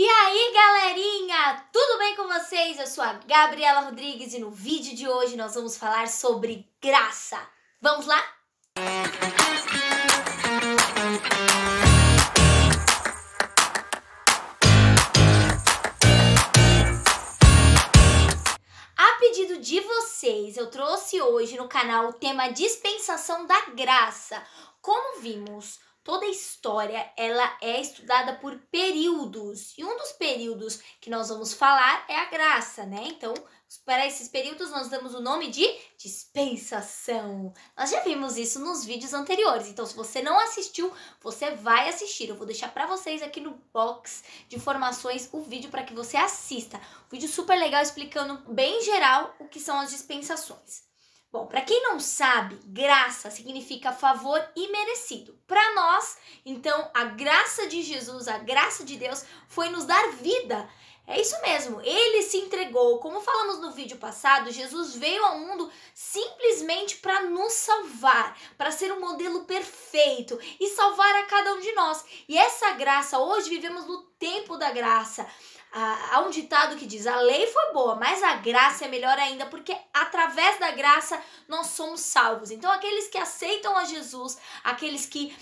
E aí, galerinha, tudo bem com vocês? Eu sou a Gabriela Rodrigues e no vídeo de hoje nós vamos falar sobre graça. Vamos lá? A pedido de vocês, eu trouxe hoje no canal o tema dispensação da graça. Como vimos, Toda a história ela é estudada por períodos e um dos períodos que nós vamos falar é a graça, né? Então, para esses períodos nós damos o nome de dispensação. Nós já vimos isso nos vídeos anteriores, então se você não assistiu, você vai assistir. Eu vou deixar para vocês aqui no box de informações o vídeo para que você assista. Um vídeo super legal explicando bem geral o que são as dispensações. Bom, para quem não sabe, graça significa favor imerecido. Para nós, então, a graça de Jesus, a graça de Deus foi nos dar vida. É isso mesmo, ele se entregou. Como falamos no vídeo passado, Jesus veio ao mundo simplesmente para nos salvar, para ser um modelo perfeito e salvar a cada um de nós. E essa graça, hoje vivemos no tempo da graça há um ditado que diz: a lei foi boa, mas a graça é melhor ainda, porque através da graça nós somos salvos. Então, aqueles que aceitam a Jesus, aqueles que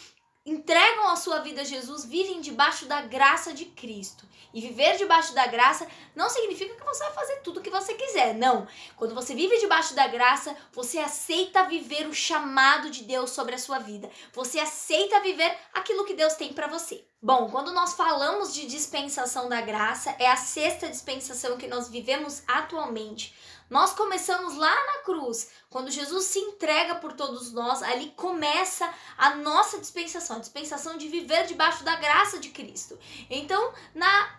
entregam a sua vida a Jesus vivem debaixo da graça de Cristo. E viver debaixo da graça não significa que você vai fazer tudo o que você quiser, não. Quando você vive debaixo da graça, você aceita viver o chamado de Deus sobre a sua vida. Você aceita viver aquilo que Deus tem para você. Bom, quando nós falamos de dispensação da graça, é a sexta dispensação que nós vivemos atualmente. Nós começamos lá na cruz, quando Jesus se entrega por todos nós, ali começa a nossa dispensação, a dispensação de viver debaixo da graça de Cristo. Então, na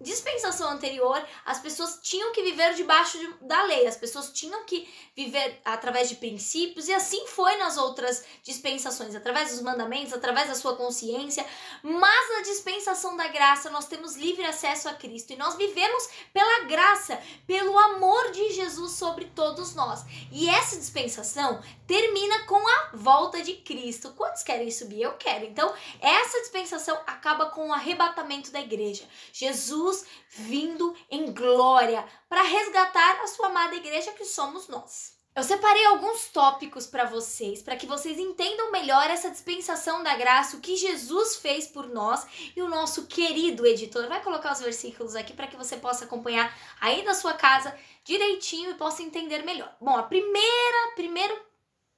dispensação anterior, as pessoas tinham que viver debaixo de, da lei, as pessoas tinham que viver através de princípios, e assim foi nas outras dispensações, através dos mandamentos, através da sua consciência, mas na dispensação da graça nós temos livre acesso a Cristo e nós vivemos pela graça, pelo amor de Jesus sobre todos nós. E essa dispensação termina com a volta de Cristo. Quantos querem subir? Eu quero. Então, essa dispensação acaba com o arrebatamento da igreja. Jesus vindo em glória para resgatar a sua amada igreja que somos nós. Eu separei alguns tópicos para vocês, para que vocês entendam melhor essa dispensação da graça, o que Jesus fez por nós e o nosso querido editor vai colocar os versículos aqui para que você possa acompanhar aí na sua casa direitinho e possa entender melhor. Bom, a primeira, primeiro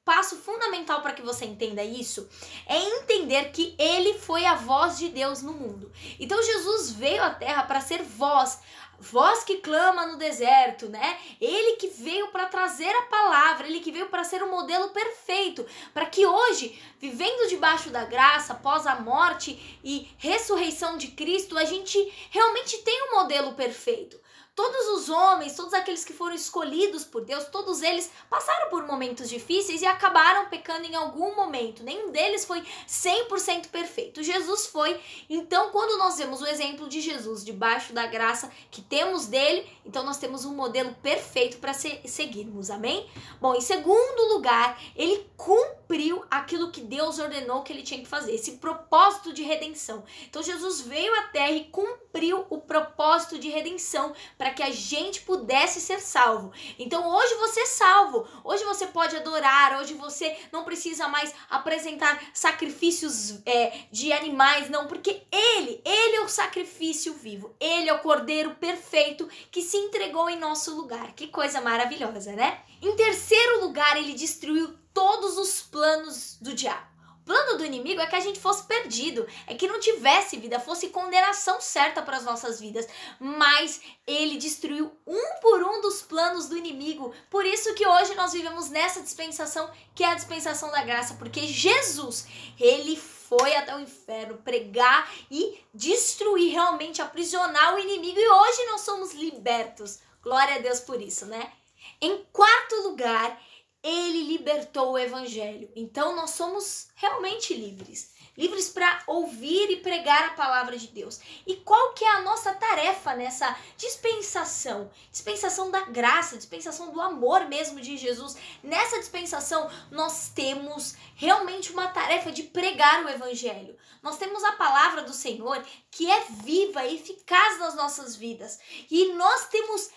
passo fundamental para que você entenda isso é entender que ele foi a voz de Deus no mundo. Então Jesus veio à terra para ser voz, voz que clama no deserto, né? Ele que veio para trazer a palavra, ele que veio para ser o um modelo perfeito, para que hoje, vivendo debaixo da graça, após a morte e ressurreição de Cristo, a gente realmente tenha um modelo perfeito. Todos os homens, todos aqueles que foram escolhidos por Deus, todos eles passaram por momentos difíceis e acabaram pecando em algum momento. Nenhum deles foi 100% perfeito. Jesus foi. Então, quando nós vemos o exemplo de Jesus debaixo da graça que temos dele, então nós temos um modelo perfeito para se seguirmos, amém? Bom, em segundo lugar, ele cumpre cumpriu aquilo que Deus ordenou que ele tinha que fazer, esse propósito de redenção. Então Jesus veio à Terra e cumpriu o propósito de redenção para que a gente pudesse ser salvo. Então hoje você é salvo, hoje você pode adorar, hoje você não precisa mais apresentar sacrifícios é, de animais, não, porque Ele, Ele é o sacrifício vivo, Ele é o Cordeiro perfeito que se entregou em nosso lugar. Que coisa maravilhosa, né? Em terceiro lugar, ele destruiu todos os planos do diabo. O plano do inimigo é que a gente fosse perdido, é que não tivesse vida, fosse condenação certa para as nossas vidas. Mas ele destruiu um por um dos planos do inimigo. Por isso que hoje nós vivemos nessa dispensação, que é a dispensação da graça, porque Jesus, ele foi até o inferno pregar e destruir realmente, aprisionar o inimigo e hoje nós somos libertos. Glória a Deus por isso, né? Em quarto lugar, ele libertou o evangelho. Então nós somos realmente livres, livres para ouvir e pregar a palavra de Deus. E qual que é a nossa tarefa nessa dispensação? Dispensação da graça, dispensação do amor mesmo de Jesus. Nessa dispensação nós temos realmente uma tarefa de pregar o evangelho. Nós temos a palavra do Senhor que é viva e eficaz nas nossas vidas. E nós temos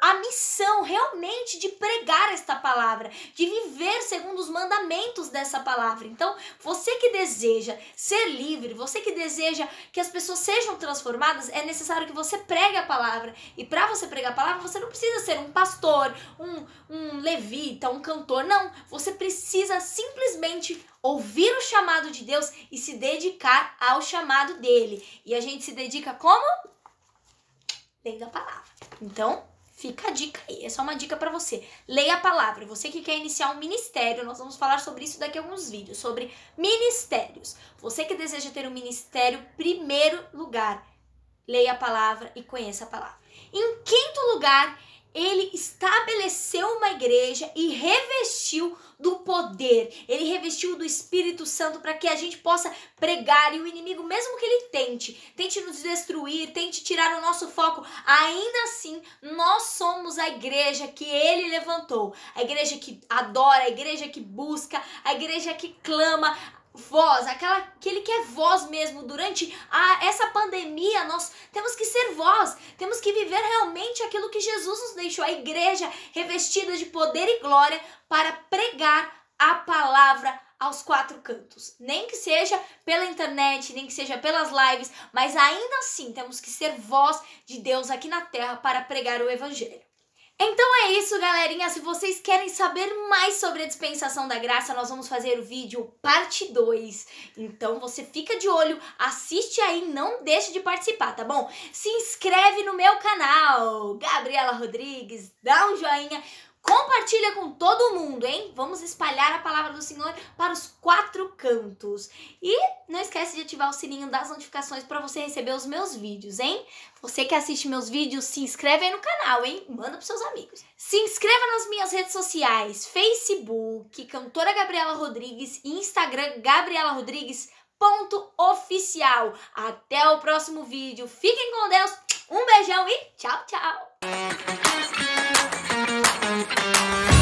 a missão realmente de pregar esta palavra, de viver segundo os mandamentos dessa palavra. Então, você que deseja ser livre, você que deseja que as pessoas sejam transformadas, é necessário que você pregue a palavra. E para você pregar a palavra, você não precisa ser um pastor, um, um levita, um cantor. Não, você precisa simplesmente ouvir o chamado de Deus e se dedicar ao chamado dele. E a gente se dedica como? Lendo a palavra. Então, Fica a dica aí, é só uma dica para você. Leia a palavra. Você que quer iniciar um ministério, nós vamos falar sobre isso daqui a alguns vídeos, sobre ministérios. Você que deseja ter um ministério, primeiro lugar, leia a palavra e conheça a palavra. Em quinto lugar, ele estabeleceu uma igreja e revestiu do poder, ele revestiu do Espírito Santo para que a gente possa pregar e o inimigo, mesmo que ele tente, tente nos destruir, tente tirar o nosso foco, ainda assim nós somos a igreja que ele levantou, a igreja que adora, a igreja que busca, a igreja que clama, voz, aquela, aquele que é voz mesmo. Durante a, essa pandemia, nós temos que ser voz, temos que viver realmente aquilo que Jesus nos deixou a igreja revestida de poder e glória para pregar a palavra aos quatro cantos. Nem que seja pela internet, nem que seja pelas lives, mas ainda assim temos que ser voz de Deus aqui na terra para pregar o evangelho. Então é isso, galerinha. Se vocês querem saber mais sobre a dispensação da graça, nós vamos fazer o vídeo parte 2. Então você fica de olho, assiste aí, não deixe de participar, tá bom? Se inscreve no meu canal, Gabriela Rodrigues, dá um joinha. Compartilha com todo mundo, hein? Vamos espalhar a palavra do Senhor para os quatro cantos. E não esquece de ativar o sininho das notificações para você receber os meus vídeos, hein? Você que assiste meus vídeos, se inscreve aí no canal, hein? Manda para seus amigos. Se inscreva nas minhas redes sociais: Facebook, cantora Gabriela Rodrigues e Instagram Gabriela Rodrigues ponto oficial. Até o próximo vídeo. Fiquem com Deus. Um beijão e tchau, tchau. Thank you.